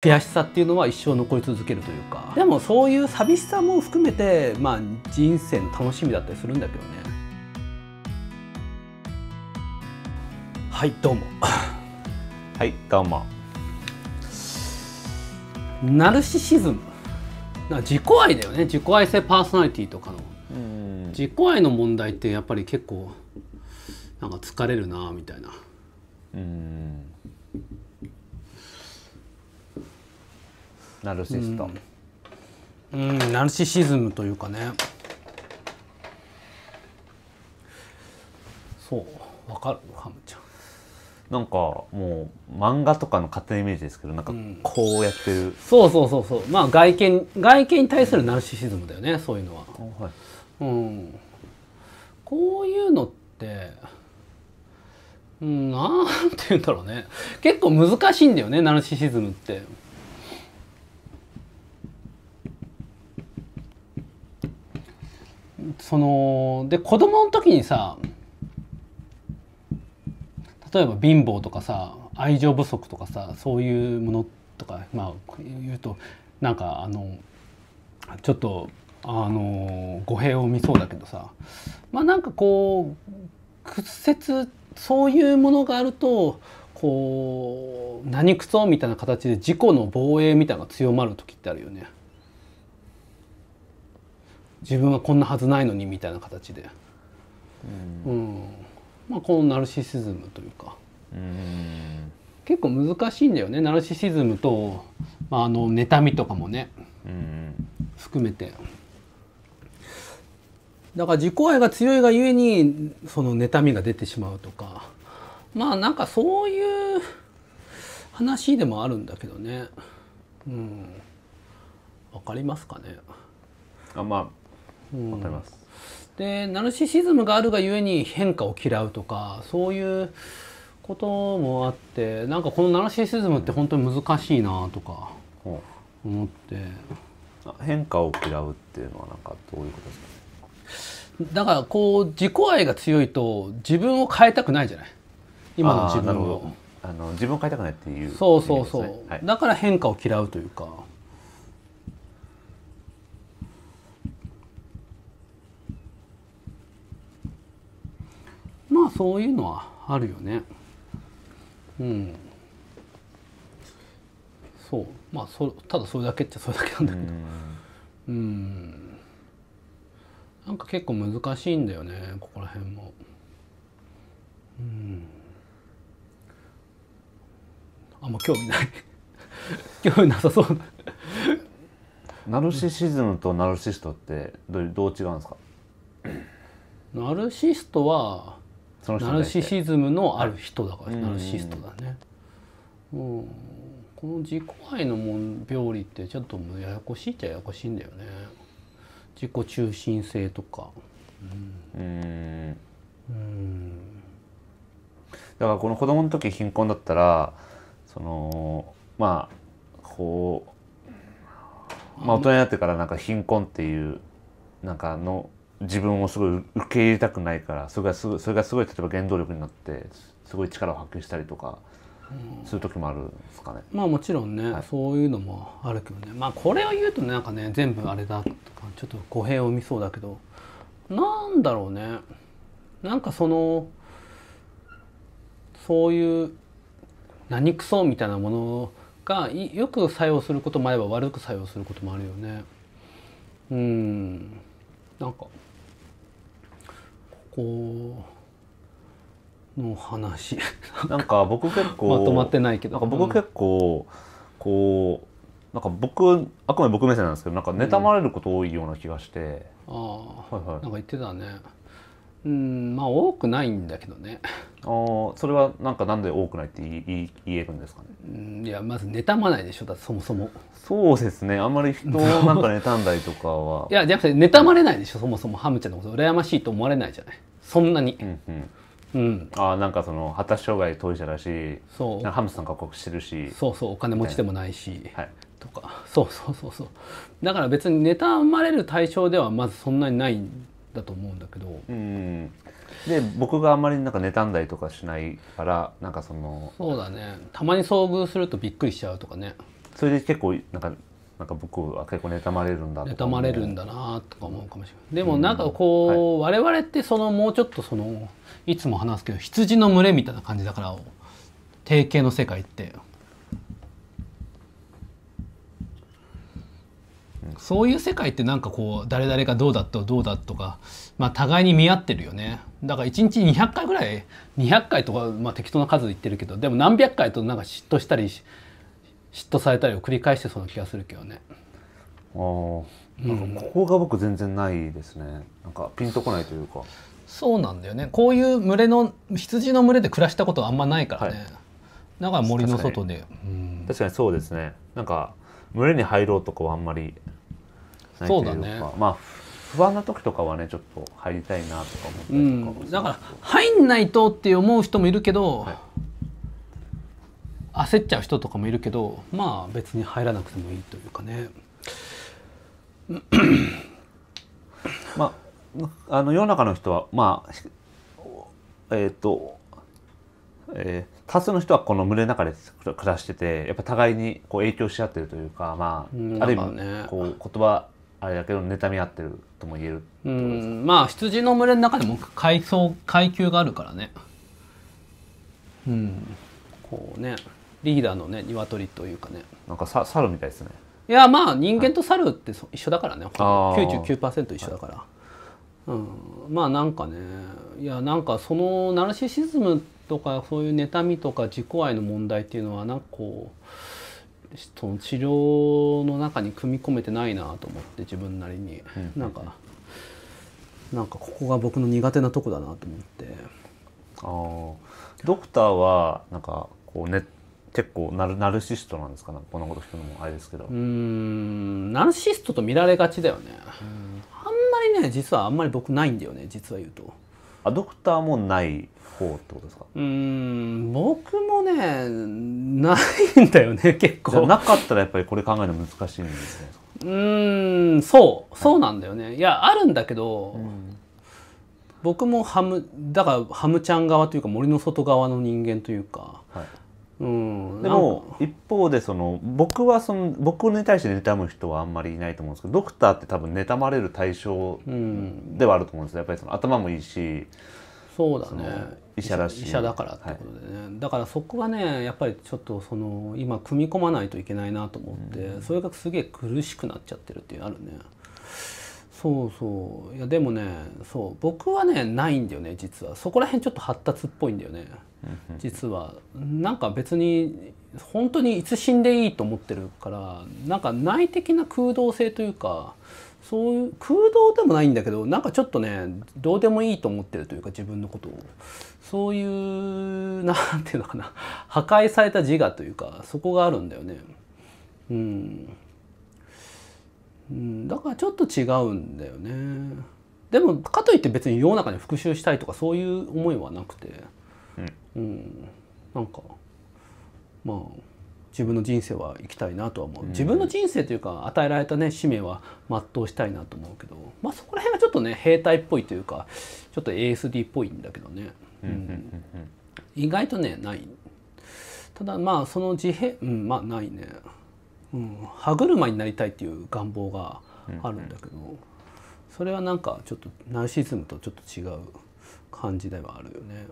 悔しさっていうのは一生残り続けるというかでもそういう寂しさも含めて、まあ、人生の楽しみだったりするんだけどねはいどうも はいどうもナルシシズム自己愛だよね自己愛性パーソナリティとかの自己愛の問題ってやっぱり結構なんか疲れるなみたいなうんナルシスト、うん、うん、ナルシシズムというかねそうわかるハムちゃんなんかもう漫画とかの勝手なイメージですけどなんかこうやってる、うん、そうそうそうそうまあ外見外見に対するナルシシズムだよねそういうのは、はい、うん、こういうのってうんなんて言うんだろうね結構難しいんだよねナルシシズムって。そので子供の時にさ例えば貧乏とかさ愛情不足とかさそういうものとかまあ言うとなんかあのちょっとあの語弊を見そうだけどさまあなんかこう屈折そういうものがあるとこう何くそみたいな形で自己の防衛みたいなのが強まる時ってあるよね。自分はこんなはずないのにみたいな形で、うん、うん、まあ、このナルシシズムというか、うん、結構難しいんだよねナルシシズムと、まあ、あの妬みとかもね、うん、含めて。だから自己愛が強いがゆえにその妬みが出てしまうとかまあなんかそういう話でもあるんだけどねうんわかりますかねあまあわかります。でナルシシズムがあるがゆえに変化を嫌うとかそういうこともあってなんかこのナルシシズムって本当に難しいなとか思って、変化を嫌うっていうのはなんかどういうことですか、だからこう自己愛が強いと自分を変えたくないじゃない今の自分をあの自分を変えたくないっていう、ね、そうそうそう、はい、だから変化を嫌うというかそういうのはあるよねうんそうまあそただそれだけっちゃそれだけなんだけどうんなんか結構難しいんだよねここら辺もうんあんま興味ない 興味なさそうなナルシシズムとナルシストってどう違うんですかナルシストはそのナルシシズムのある人だから、はい、ナルシストだね。うん、この自己愛のも病理ってちょっとややこしいっちゃややこしいんだよね。自己中心性とか。うん。うん。だからこの子供の時貧困だったらそのまあこう、まあ、大人になってからなんか貧困っていうなんかの自分をすごい受け入れたくないからそれがすごそれがすごい例えば原動力になってすごい力を発揮したりとかする時もあるんですかね、うん、まあもちろんね、はい、そういうのもあるけどねまあこれを言うとねなんかね全部あれだとかちょっと語弊を見そうだけどなんだろうねなんかそのそういう何くそみたいなものがよく作用することもあれば悪く作用することもあるよね。うんなんか校の話 なんか僕結構まとまってないけどなんか僕結構、こうなんか僕あくまで僕目線なんですけどなんか妬まれること多いような気がして、うん、ああ、はいはい、なんか言ってたねうんまあ多くないんだけどねああそれはなんかなんで多くないって言言えるんですかねいやまず妬まないでしょだそもそもそうですねあんまり人を なんか妬んだりとかはいやじゃなくて妬まれないでしょそもそもハムちゃんのこと羨ましいと思われないじゃないそんなに、うんうんうん、あなんかその発達障害当事者だしそうハムスさんが告してるしそうそうお金持ちでもないし、はい、とかそうそうそうそうだから別に妬まれる対象ではまずそんなにないんだと思うんだけど、うん、で僕があんまりなんか妬んだりとかしないからなんかそのそうだねたまに遭遇するとびっくりしちゃうとかねそれで結構なんかなんか僕は結構妬まれるんだと妬まれるんだなとか思うかもしれない、でもなんかこう、はい、我々ってそのもうちょっとそのいつも話すけど羊の群れみたいな感じだから定型の世界って、うん、そういう世界ってなんかこう誰々がどうだとどうだとか、まあ、互いに見合ってるよねだから1日200回ぐらい200回とか、まあ、適当な数言ってるけどでも何百回となんか嫉妬したりし嫉妬されたりを繰り返してそうな気がするけどね。ああ、ここが僕全然ないですね、なんかピンとこないというかそうなんだよねこういう群れの羊の群れで暮らしたことはあんまないからね、だから森の外で確かにそうですねなんか群れに入ろうとかはあんまりないというかそうだねまあ不安な時とかはねちょっと入りたいなとか思ったりとか、うん、だから入んないとって思う人もいるけど、はい焦っちゃう人とかもいるけどまあ別に入らなくてもいいというかね。まあ、あの世の中の人はまあえっ、ー、と、えー、多数の人はこの群れの中で暮らしててやっぱ互いにこう影響し合ってるというかまあ、ね、ある意味こう言葉あれだけど妬み合ってるとも言えるうんまあ羊の群れの中でも階層階級があるからねうんこうねリーダーのね鶏というかねなんかさ猿みたいですねいやまあ人間と猿って一緒だからね、はい、99%一緒だから、はい、うん、まあなんかねいやなんかそのナルシシズムとかそういう妬みとか自己愛の問題っていうのはなんかこうその治療の中に組み込めてないなと思って自分なりに、うん、なんかなんかここが僕の苦手なとこだなと思ってああドクターはなんかこうネット結構ナルナルシストなんですかなこんなこと聞くのもあれですけどうんナルシストと見られがちだよねあんまりね実はあんまり僕ないんだよね実は言うとアドクターもない方ってことですかうん僕もねないんだよね結構なかったらやっぱりこれ考えるの難しいんですねうんそうそうなんだよね、はい、いやあるんだけど、うん、僕もハムだからハムちゃん側というか森の外側の人間というか、はいうん、でも一方でその僕はその僕に対して妬む人はあんまりいないと思うんですけどドクターって多分妬まれる対象ではあると思うんですやっぱりその頭もいいしそうだね医者だし医者だからってことでね、はい、だからそこはねやっぱりちょっとその今組み込まないといけないなと思って、うん、それがすげえ苦しくなっちゃってるっていうあるね。そうそういやでもねそう僕はねないんだよね実はそこら辺ちょっと発達っぽいんだよね実はなんか別に本当にいつ死んでいいと思ってるからなんか内的な空洞性というかそういう空洞でもないんだけどなんかちょっとねどうでもいいと思ってるというか自分のことをそういう何て言うのかな破壊された自我というかそこがあるんだよねうん。うん、だからちょっと違うんだよねでもかといって別に世の中に復讐したいとかそういう思いはなくて、うん、うん、なんかまあ自分の人生は生きたいなとは思う、うん、自分の人生というか与えられたね使命は全うしたいなと思うけど、まあ、そこら辺はちょっとね兵隊っぽいというかちょっと ASD っぽいんだけどね、うん、意外とねないただまあその自閉うんまあないね。うん、歯車になりたいっていう願望があるんだけど、うんうん、それはなんかちょっとナルシズムとちょっと違う感じではあるよね。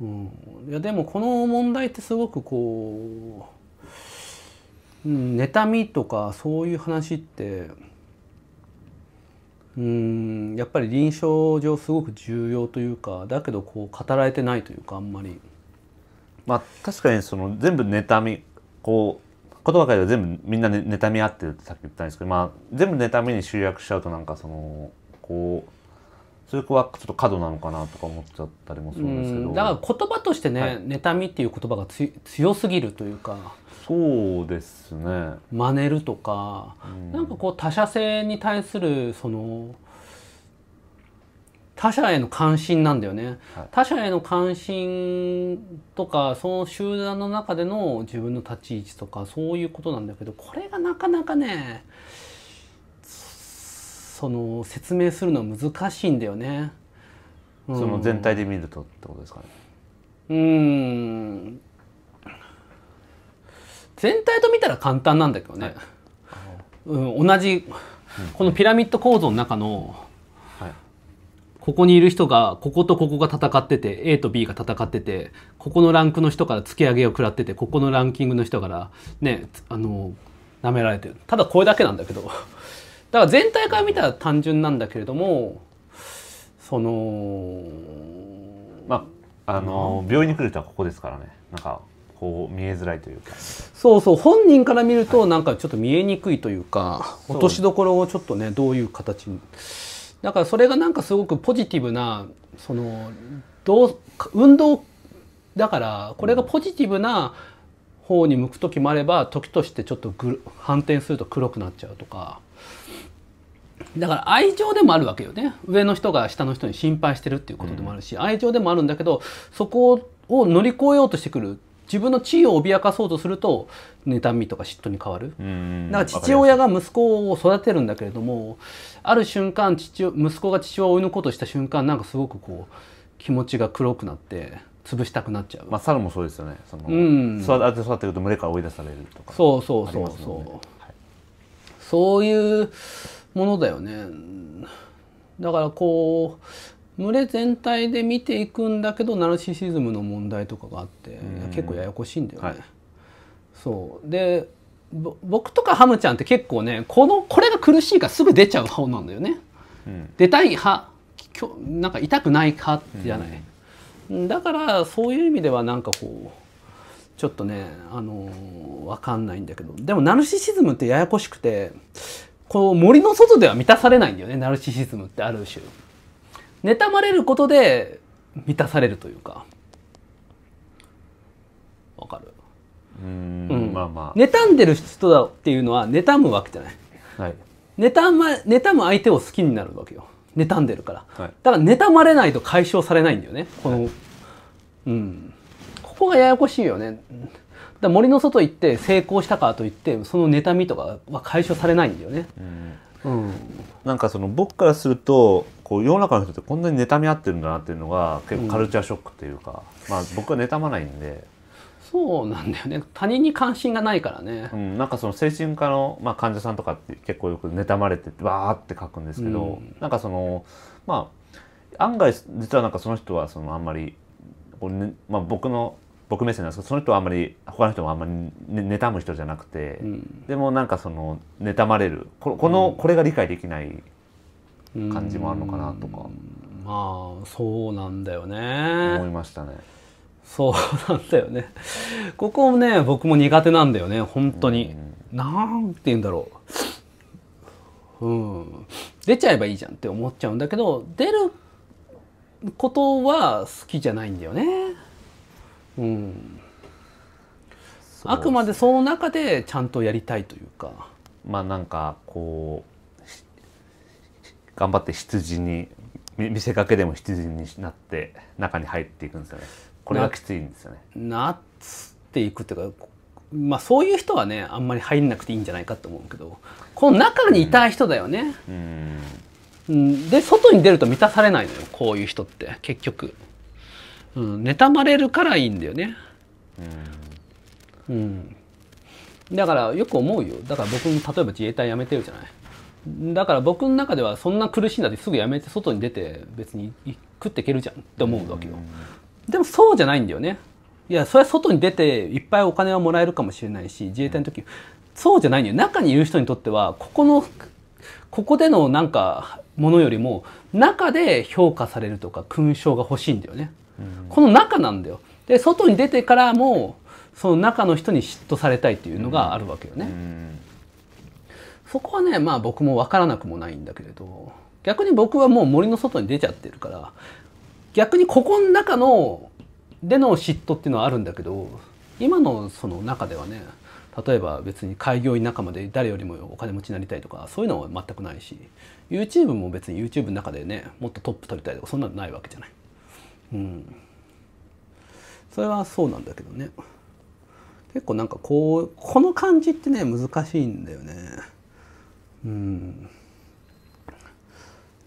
うん、いやでもこの問題ってすごくこう、うん、妬みとかそういう話ってうんやっぱり臨床上すごく重要というかだけどこう語られてないというかあんまり。まあ、確かにその全部妬みこう言葉界全部みんな、ね、妬み合ってるってさっき言ったんですけど、まあ、全部妬みに集約しちゃうとなんかそのこう。それはちょっと過度なのかなとか思っちゃったりもするんですけどだから言葉としてね、はい、妬みっていう言葉が強すぎるというかそうですね真似るとか、うん、なんかこう他者性に対するその他者への関心なんだよね、はい、他者への関心とかその集団の中での自分の立ち位置とかそういうことなんだけどこれがなかなかねその説明するのは難しいんだよね。うん、その全体で見るとってことですかね。うん全体と見たら簡単なんだけどね、はい、うん、同じこのピラミッド構造の中のここにいる人がこことここが戦ってて A と B が戦っててここのランクの人から突き上げを食らっててここのランキングの人からねあの舐められてるただこれだけなんだけどだから全体から見たら単純なんだけれどもそのまああの、うん、病院に来る人はここですからねなんかこう見えづらいというかそうそう本人から見るとなんかちょっと見えにくいというか、はい、落としどころをちょっとねどういう形に。だからそれがなんかすごくポジティブなそのどう運動だからこれがポジティブな方に向く時もあれば時としてちょっとぐ反転すると黒くなっちゃうとかだから愛情でもあるわけよね上の人が下の人に心配してるっていうことでもあるし、愛情でもあるんだけどそこを乗り越えようとしてくる自分の地位を脅かそうとすると妬みとか嫉妬に変わるだから父親が息子を育てるんだけれどもある瞬間父息子が父親を追い抜こうとした瞬間なんかすごくこう気持ちが黒くなって潰したくなっちゃう、まあ、猿もそうですよねその、うん、育て育てると群れから追い出されるとか、ね、そうそうそうそう、はい、そういうものだよねだからこう群れ全体で見ていくんだけどナルシシズムの問題とかがあって結構ややこしいんだよね。はい、そうで僕とかハムちゃんって結構ねこのこれが苦しいからすぐ出ちゃう顔なんだよね。うん、出たい派なんか痛くない派じゃない、うん、だからそういう意味ではなんかこうちょっとね、あのー、分かんないんだけどでもナルシシズムってややこしくてこう森の外では満たされないんだよねナルシシズムってある種。妬まれることで満たされるというかわかるうん、うん、まあまあ妬んでる人だっていうのは妬むわけじゃない、はい、妬ま妬む相手を好きになるわけよ妬んでるから、はい、だから妬まれないと解消されないんだよねこの、はい、うんここがややこしいよねだ森の外行って成功したからといってその妬みとかは解消されないんだよね、うんうん、なんかその僕からするとこう世の中の人ってこんなに妬み合ってるんだなっていうのが結構カルチャーショックというか、うん、まあ僕は妬まないんで。そうなんだよね他人に関心がないからね、うん、なんかその精神科の、まあ、患者さんとかって結構よく妬まれてわーって書くんですけど、うん、なんかそのまあ案外実はなんかその人はそのあんまりこう、ねまあ、僕の僕目線なんですけどその人はあんまり他の人もあんまり、ね、妬む人じゃなくて、うん、でもなんかその妬まれるここの、うん、これが理解できない感じもあるのかなとか、まあそうなんだよね思いましたねそうなんだよねここね僕も苦手なんだよね本当に、うん、なんて言うんだろううん出ちゃえばいいじゃんって思っちゃうんだけど出ることは好きじゃないんだよねうん、あくまでその中でちゃんとやりたいというかまあなんかこう頑張って羊に見せかけでも羊になって中に入っていくんですよねこれはきついんですよねなっていくっていうかまあそういう人はねあんまり入んなくていいんじゃないかと思うけどこの中にいたい人だよね、うん、うん、で外に出ると満たされないのよこういう人って結局。うん、妬まれるからいいんだよね。うん、だからよく思うよだから僕も例えば自衛隊辞めてるじゃないだから僕の中ではそんな苦しいんだってすぐ辞めて外に出て別に食っていけるじゃんって思うわけよ、でもそうじゃないんだよねいやそれは外に出ていっぱいお金はもらえるかもしれないし自衛隊の時そうじゃないんだよ中にいる人にとってはここのここでのなんかものよりも中で評価されるとか勲章が欲しいんだよねこの中なんだよ。で外に出てからもその中の人に嫉妬されたいっていうのがあるわけよね。そこはねまあ僕も分からなくもないんだけれど逆に僕はもう森の外に出ちゃってるから逆にここの中のでの嫉妬っていうのはあるんだけど今のその中ではね例えば別に開業医仲間で誰よりもお金持ちになりたいとかそういうのは全くないし YouTube も別に YouTube の中でねもっとトップ取りたいとかそんなのないわけじゃない。うんそれはそうなんだけどね結構なんかこうこの感じってね難しいんだよねうん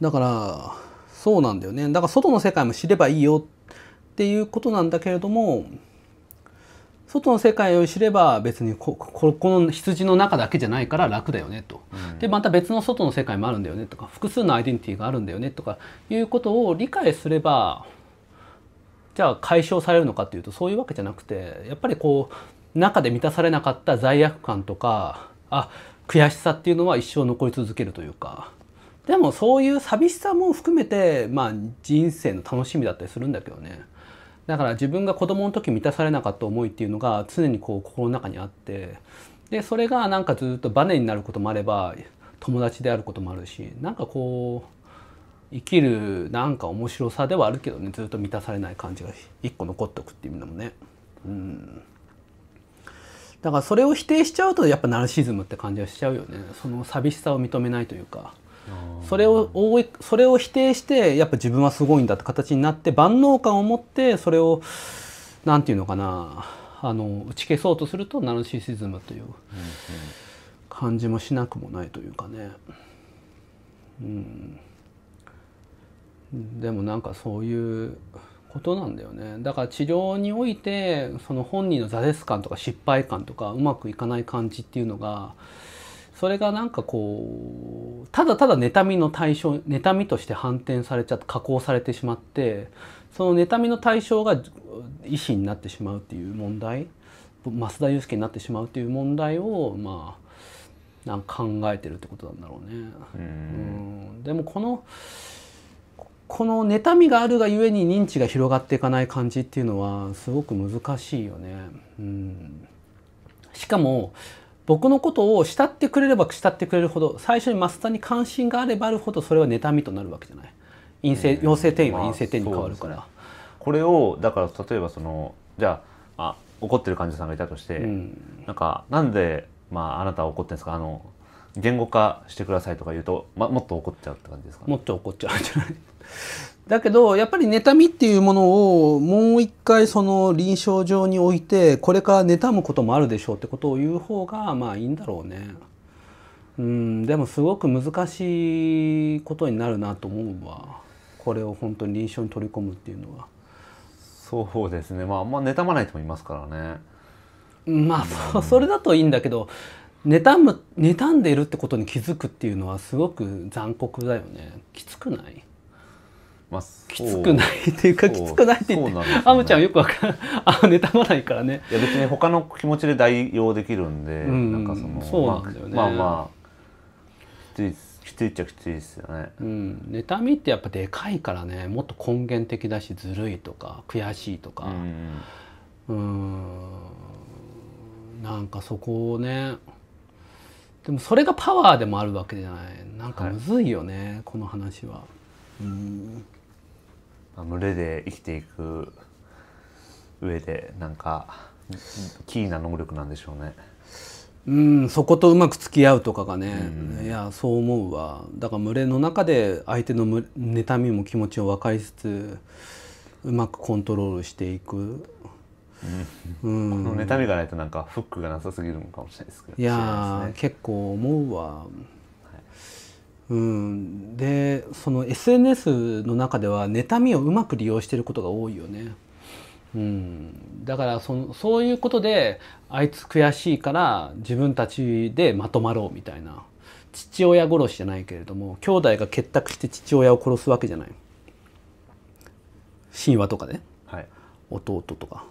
だからそうなんだよねだから外の世界も知ればいいよっていうことなんだけれども外の世界を知れば別にこここの羊の中だけじゃないから楽だよねと、うん、でまた別の外の世界もあるんだよねとか複数のアイデンティティがあるんだよねとかいうことを理解すればじゃあ解消されるのかっていうとそういうわけじゃなくてやっぱりこう中で満たされなかった罪悪感とかあ悔しさっていうのは一生残り続けるというかでもそういう寂しさも含めて、まあ、人生の楽しみだったりするんだけどねだから自分が子供の時満たされなかった思いっていうのが常にこう心の中にあってでそれがなんかずっとバネになることもあれば友達であることもあるしなんかこう生きるなんか面白さではあるけどねずっと満たされない感じが一個残っておくっていうのもねうんだからそれを否定しちゃうとやっぱナルシズムって感じがしちゃうよねその寂しさを認めないというかそれをそれを否定してやっぱ自分はすごいんだって形になって万能感を持ってそれを何て言うのかなあの打ち消そうとするとナルシシズムという感じもしなくもないというかね。うんでもなんかそういうことなんだよねだから治療においてその本人の挫折感とか失敗感とかうまくいかない感じっていうのがそれがなんかこうただただ妬みの対象妬みとして反転されちゃって加工されてしまってその妬みの対象が医師になってしまうっていう問題増田祐介になってしまうっていう問題をまあなんか考えてるってことなんだろうね。うんでもこのこの妬みがあるがゆえに認知が広がっていかない感じっていうのはすごく難しいよね。うん、しかも僕のことを慕ってくれれば慕ってくれるほど最初にマスターに関心があればあるほどそれは妬みとなるわけじゃない。陰性陽性転移は陰性転移に変わるから、まあね。これをだから例えばそのじゃああ怒ってる患者さんがいたとして、うん、なんかなんでまああなたは怒ってるんですかあの言語化してくださいとか言うと、ま、もっと怒っちゃうって感じですか、ね、もっと怒っちゃうじゃない だけどやっぱり妬みっていうものをもう一回その臨床上に置いてこれから妬むこともあるでしょうってことを言う方がまあいいんだろうね。うんでもすごく難しいことになるなと思うわこれを本当に臨床に取り込むっていうのは。そうですねまああんま妬まない人もいますからね。まあそ それだといいんだけど妬む妬んでいるってことに気づくっていうのはすごく残酷だよねきつくない、まあ、きつくないっていうかきつくないって言ってあむ、ね、ちゃんよくわかんあ妬まないからねいや別に他の気持ちで代用できるんで、うん、なんかそのそうなんだよね、まあ、まあきついですきついっちゃきついですよね、うん、妬みってやっぱでかいからねもっと根源的だしずるいとか悔しいとかうんなんかそこをねでもそれがパワーでもあるわけじゃないなんかむずいよね、はい、この話は。うん群れで生きていく上でなんかキーな能力なんでしょうね。うんそことうまく付き合うとかがね、いやそう思うわだから群れの中で相手の妬みも気持ちを分かりつつうまくコントロールしていくうん、この妬みがないとなんかフックがなさすぎるのかもしれないですけどいや、ね、結構思うわ、はい、うんでその SNS の中では妬みをうまく利用していることが多いよねうん、だからそのそういうことであいつ悔しいから自分たちでまとまろうみたいな父親殺しじゃないけれども兄弟が結託して父親を殺すわけじゃない神話とかね、はい、弟とか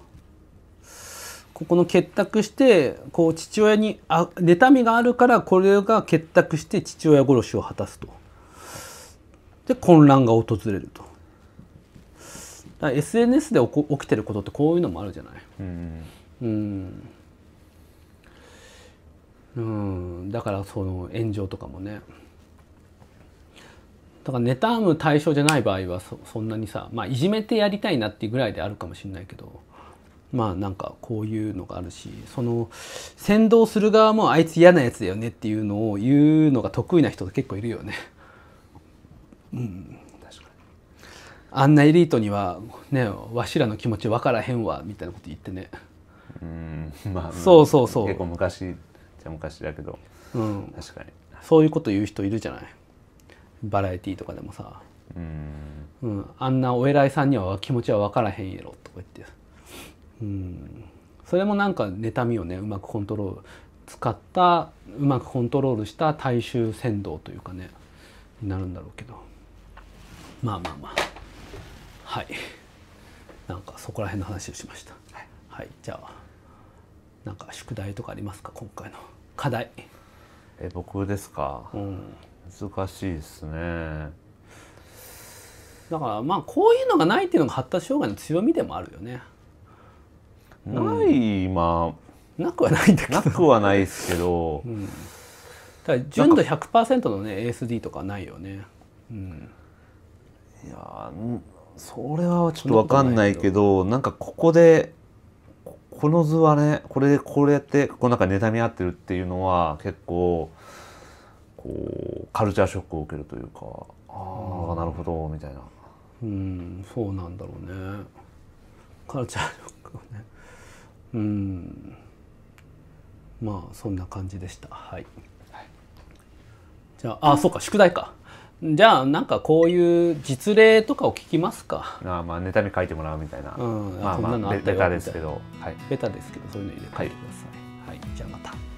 ここの結託してこう父親にあ妬みがあるからこれが結託して父親殺しを果たすと。で混乱が訪れると。SNS で起こ起きてることってこういうのもあるじゃない。うんうんだからその炎上とかもね。だから妬む対象じゃない場合はそそんなにさ、まあ、いじめてやりたいなっていうぐらいであるかもしれないけど。まあなんかこういうのがあるしその先導する側もあいつ嫌なやつだよねっていうのを言うのが得意な人結構いるよね。うん確かにあんなエリートにはねわしらの気持ち分からへんわみたいなこと言ってね。うんまあ、そうそうそう結構昔じゃ昔だけど、うん、確かにそういうこと言う人いるじゃないバラエティーとかでもさうん、あんなお偉いさんには気持ちは分からへんやろとか言ってうんそれもなんか妬みをねうまくコントロール使ったうまくコントロールした大衆扇動というかねになるんだろうけどまあまあまあはいなんかそこら辺の話をしました、はい、はい、じゃあなんか宿題とかありますか今回の課題え僕ですか、うん、難しいですねだからまあこういうのがないっていうのが発達障害の強みでもあるよねないまあなくはないんだけどなくはないですけど、うん、だ純度100%のね ASD とかないよね、うん、いやそれはちょっと分かんないけどなんかここでこの図はねこれでこれやってこのなんか妬み合ってるっていうのは結構こうカルチャーショックを受けるというかああなるほどみたいなうんそうなんだろうねカルチャーショックねうんまあそんな感じでしたはい、はい、じゃああそうか宿題かじゃあなんかこういう実例とかを聞きますかあまあネタに書いてもらうみたいな、うん、まあ、まあ、こんなのあったベタですけど、はい、ベタですけどそういうの入れてください、はい、はい、じゃあまた。